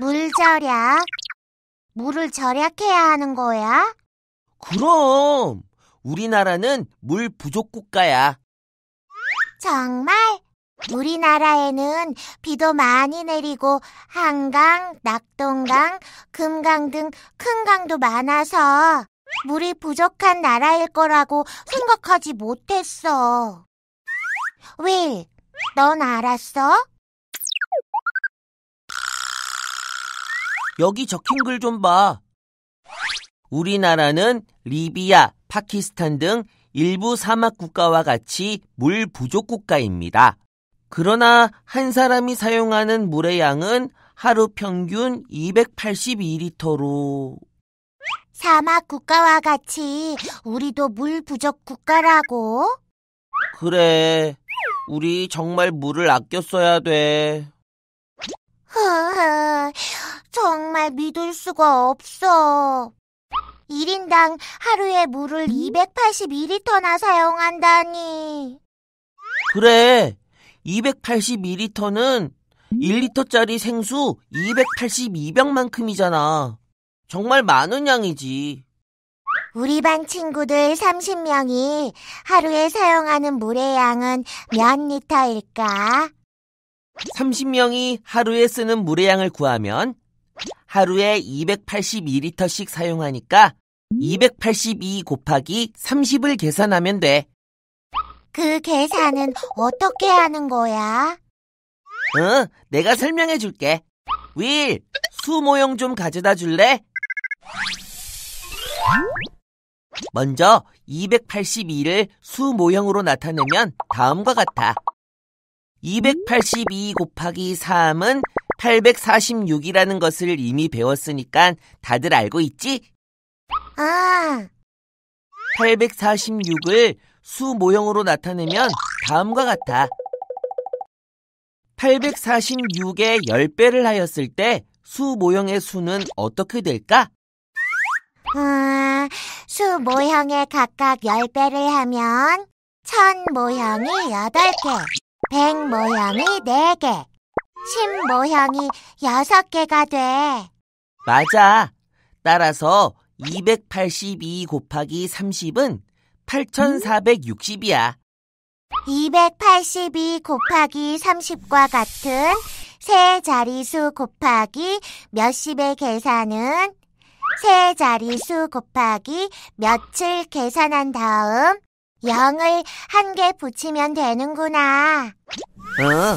물 절약. 물을 절약해야 하는 거야? 그럼 우리나라는 물 부족 국가야. 정말? 우리나라에는 비도 많이 내리고 한강, 낙동강, 금강 등 큰 강도 많아서 물이 부족한 나라일 거라고 생각하지 못했어. 윌, 넌 알았어? 여기 적힌 글 좀 봐. 우리나라는 리비아, 파키스탄 등 일부 사막 국가와 같이 물 부족 국가입니다. 그러나 한 사람이 사용하는 물의 양은 하루 평균 282리터로 사막 국가와 같이 우리도 물 부족 국가라고? 그래. 우리 정말 물을 아껴 써야 돼. 허허, 정말 믿을 수가 없어. 1인당 하루에 물을 282리터나 음? 사용한다니. 그래. 282리터는 1리터짜리 생수 282병만큼이잖아. 정말 많은 양이지. 우리 반 친구들 30명이 하루에 사용하는 물의 양은 몇 리터일까? 30명이 하루에 쓰는 물의 양을 구하면 하루에 282리터씩 사용하니까 282 곱하기 30을 계산하면 돼. 그 계산은 어떻게 하는 거야? 응, 어? 내가 설명해 줄게. 윌, 수 모형 좀 가져다 줄래? 먼저 282를 수 모형으로 나타내면 다음과 같아. 282 곱하기 3은 846이라는 것을 이미 배웠으니까 다들 알고 있지? 아. 846을 수 모형으로 나타내면 다음과 같아. 846의 10배를 하였을 때 수 모형의 수는 어떻게 될까? 음, 수 모형에 각각 10배를 하면 1000 모형이 8개, 100 모형이 4개, 심 모양이 여섯 개가 돼. 맞아. 따라서 282 곱하기 30은 8460이야. 282 곱하기 30과 같은 세 자리수 곱하기 몇십의 계산은 세 자리수 곱하기 몇을 계산한 다음 0을 한 개 붙이면 되는구나. 응. 어,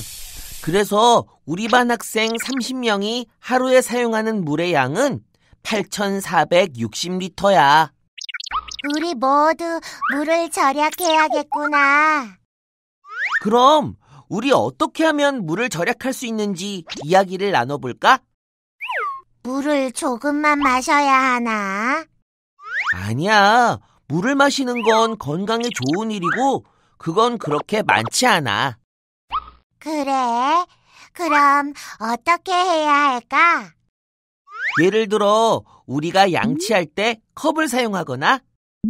그래서 우리 반 학생 30명이 하루에 사용하는 물의 양은 8,460리터야. 우리 모두 물을 절약해야겠구나. 그럼 우리 어떻게 하면 물을 절약할 수 있는지 이야기를 나눠볼까? 물을 조금만 마셔야 하나? 아니야. 물을 마시는 건 건강에 좋은 일이고, 그건 그렇게 많지 않아. 그래? 그럼 어떻게 해야 할까? 예를 들어 우리가 양치할 때 컵을 사용하거나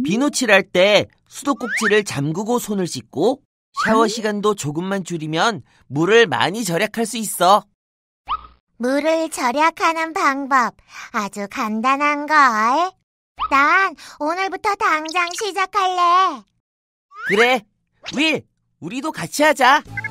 비누칠할 때 수도꼭지를 잠그고 손을 씻고 샤워 시간도 조금만 줄이면 물을 많이 절약할 수 있어. 물을 절약하는 방법 아주 간단한 걸. 난 오늘부터 당장 시작할래. 그래, 윌, 우리도 같이 하자.